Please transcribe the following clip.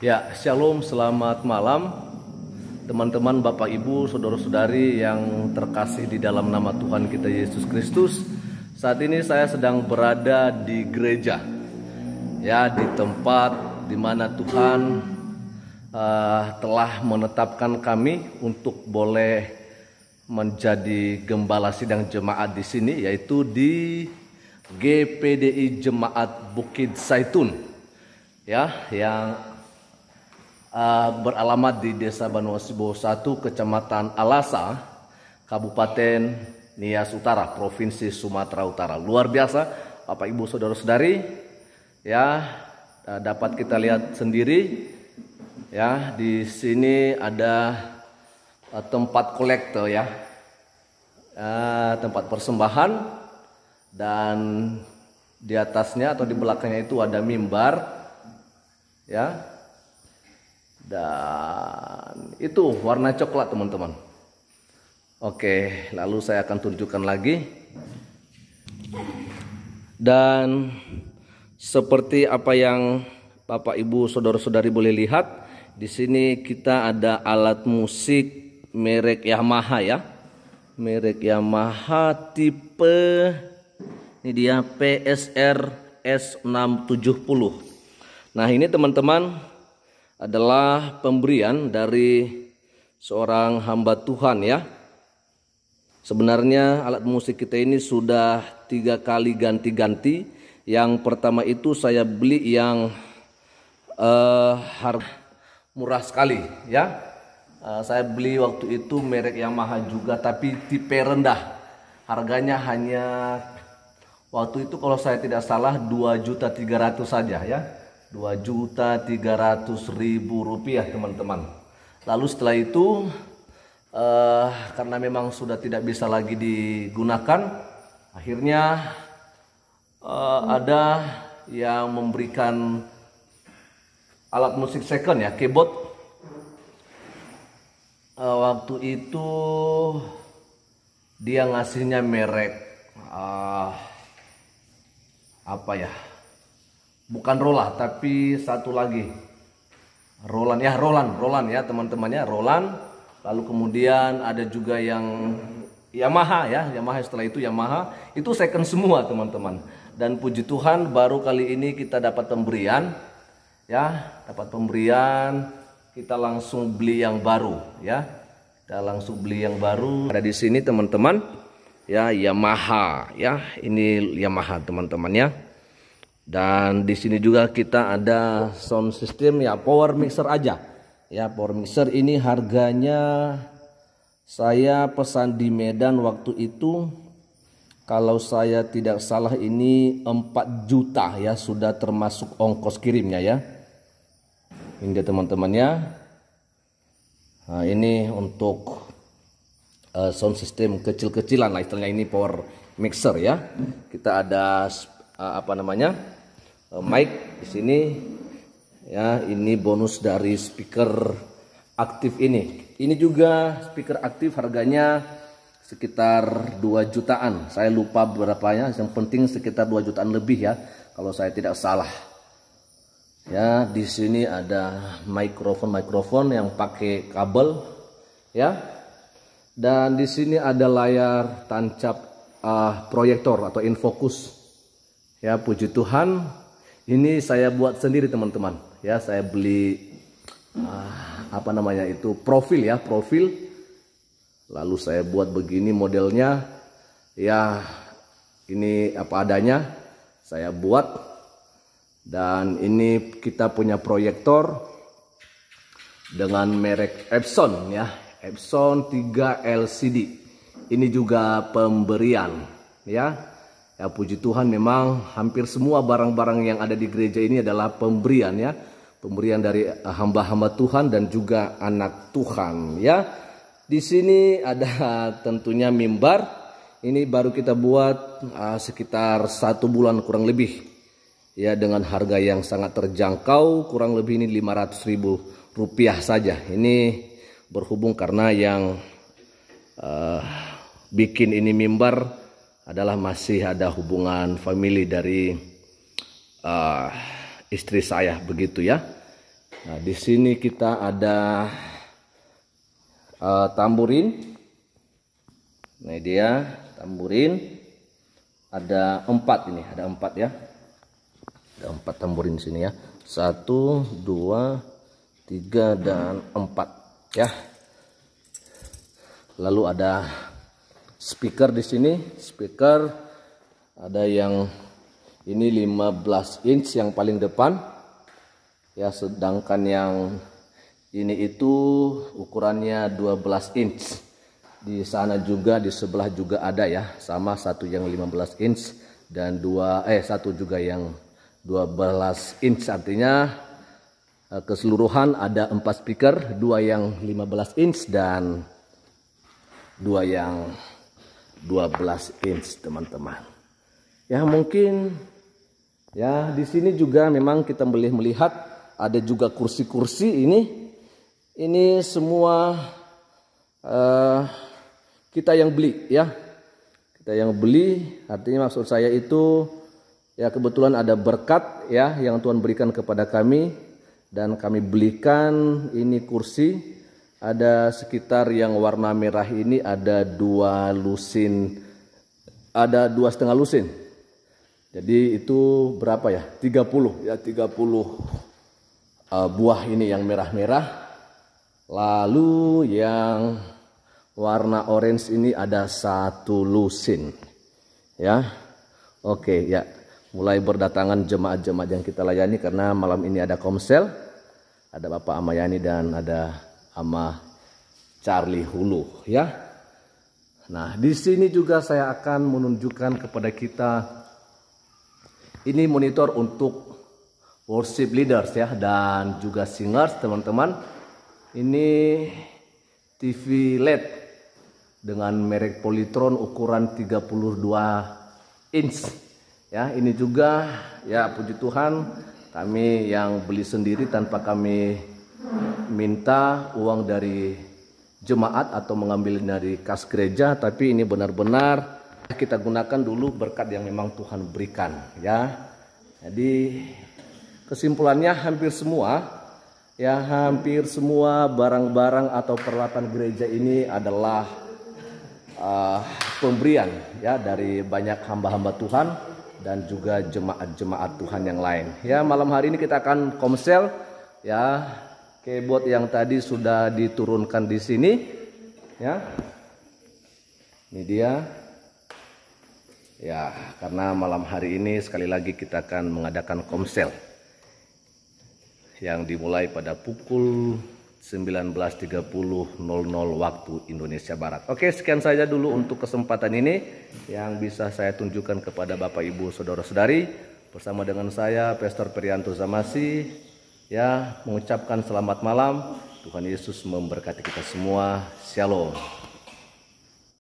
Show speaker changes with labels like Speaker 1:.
Speaker 1: Ya, shalom, selamat malam Teman-teman, Bapak, Ibu, Saudara-saudari yang terkasih di dalam nama Tuhan kita Yesus Kristus Saat ini saya sedang berada di gereja Ya, di tempat di mana Tuhan uh, telah menetapkan kami untuk boleh menjadi gembala sidang jemaat di sini yaitu di GPDI Jemaat Bukit Saitun ya yang uh, beralamat di Desa Banwasibo 1, Kecamatan Alasa, Kabupaten Nias Utara, Provinsi Sumatera Utara. Luar biasa, Bapak Ibu Saudara-saudari, ya uh, dapat kita lihat sendiri ya di sini ada uh, tempat kolektor ya uh, tempat persembahan dan di atasnya atau di belakangnya itu ada mimbar ya dan itu warna coklat teman-teman. Oke, lalu saya akan tunjukkan lagi. Dan seperti apa yang Bapak Ibu saudara-saudari boleh lihat, di sini kita ada alat musik merek Yamaha ya. Merek Yamaha tipe ini dia PSR S670. Nah, ini teman-teman adalah pemberian dari seorang hamba Tuhan ya. Sebenarnya alat musik kita ini sudah tiga kali ganti-ganti. Yang pertama itu saya beli yang uh, murah sekali ya. Uh, saya beli waktu itu merek yang mahal juga tapi tipe rendah. Harganya hanya waktu itu kalau saya tidak salah 2 juta 300 saja ya 2 juta 300 ribu rupiah teman-teman lalu setelah itu uh, karena memang sudah tidak bisa lagi digunakan akhirnya uh, ada yang memberikan alat musik second ya keyboard uh, waktu itu dia ngasihnya merek uh, apa ya bukan Rola tapi satu lagi Roland ya Roland Roland ya teman-temannya Roland lalu kemudian ada juga yang Yamaha ya Yamaha setelah itu Yamaha itu second semua teman-teman dan puji Tuhan baru kali ini kita dapat pemberian ya dapat pemberian kita langsung beli yang baru ya kita langsung beli yang baru ada di sini teman-teman ya Yamaha ya ini Yamaha teman temannya ya dan di sini juga kita ada sound system ya power mixer aja. Ya power mixer ini harganya saya pesan di Medan waktu itu kalau saya tidak salah ini 4 juta ya sudah termasuk ongkos kirimnya ya. Ini dia teman-temannya. Nah, ini untuk uh, sound system kecil-kecilan lah istilahnya ini power mixer ya. Kita ada uh, apa namanya? Eh, mic di sini ya ini bonus dari speaker aktif ini ini juga speaker aktif harganya sekitar 2 jutaan saya lupa berapanya yang penting sekitar 2 jutaan lebih ya kalau saya tidak salah ya di sini ada mikrofon mikrofon yang pakai kabel ya dan di sini ada layar tancap uh, proyektor atau infocus ya puji Tuhan ini saya buat sendiri teman-teman. Ya, saya beli ah, apa namanya itu profil ya, profil. Lalu saya buat begini modelnya. Ya, ini apa adanya. Saya buat dan ini kita punya proyektor dengan merek Epson ya, Epson 3 LCD. Ini juga pemberian ya Ya puji Tuhan memang hampir semua barang-barang yang ada di gereja ini adalah pemberian ya. Pemberian dari eh, hamba-hamba Tuhan dan juga anak Tuhan ya. Di sini ada tentunya mimbar. Ini baru kita buat uh, sekitar satu bulan kurang lebih. Ya dengan harga yang sangat terjangkau kurang lebih ini 500 ribu rupiah saja. Ini berhubung karena yang uh, bikin ini mimbar adalah masih ada hubungan family dari uh, istri saya begitu ya. Nah, di sini kita ada uh, tamburin. Ini dia tamburin. Ada empat ini, ada empat ya. Ada empat tamburin di sini ya. Satu, dua, tiga dan empat ya. Lalu ada speaker di sini speaker ada yang ini 15 inch yang paling depan ya sedangkan yang ini itu ukurannya 12 inch di sana juga di sebelah juga ada ya sama satu yang 15 inch dan dua eh satu juga yang 12 inch artinya eh, keseluruhan ada empat speaker dua yang 15 inch dan dua yang 12 inch teman-teman ya mungkin ya di sini juga memang kita boleh melihat ada juga kursi-kursi ini ini semua uh, kita yang beli ya kita yang beli artinya maksud saya itu ya kebetulan ada berkat ya yang Tuhan berikan kepada kami dan kami belikan ini kursi ada sekitar yang warna merah ini ada dua lusin ada dua setengah lusin jadi itu berapa ya 30 ya 30 uh, buah ini yang merah-merah lalu yang warna orange ini ada satu lusin ya oke ya mulai berdatangan jemaat-jemaat yang kita layani karena malam ini ada komsel ada Bapak Amayani dan ada sama Charlie Hulu ya. Nah, di sini juga saya akan menunjukkan kepada kita ini monitor untuk worship leaders ya dan juga singers teman-teman. Ini TV LED dengan merek Polytron ukuran 32 inch. Ya, ini juga ya puji Tuhan kami yang beli sendiri tanpa kami minta uang dari jemaat atau mengambil dari kas gereja tapi ini benar-benar kita gunakan dulu berkat yang memang Tuhan berikan ya. Jadi kesimpulannya hampir semua ya hampir semua barang-barang atau peralatan gereja ini adalah uh, pemberian ya dari banyak hamba-hamba Tuhan dan juga jemaat-jemaat Tuhan yang lain. Ya malam hari ini kita akan komsel ya keyboard yang tadi sudah diturunkan di sini ya ini dia ya karena malam hari ini sekali lagi kita akan mengadakan komsel yang dimulai pada pukul 19.30 waktu Indonesia Barat. Oke, sekian saja dulu untuk kesempatan ini yang bisa saya tunjukkan kepada Bapak Ibu Saudara-saudari bersama dengan saya Pastor Perianto Zamasi ya mengucapkan selamat malam. Tuhan Yesus memberkati kita semua. Shalom.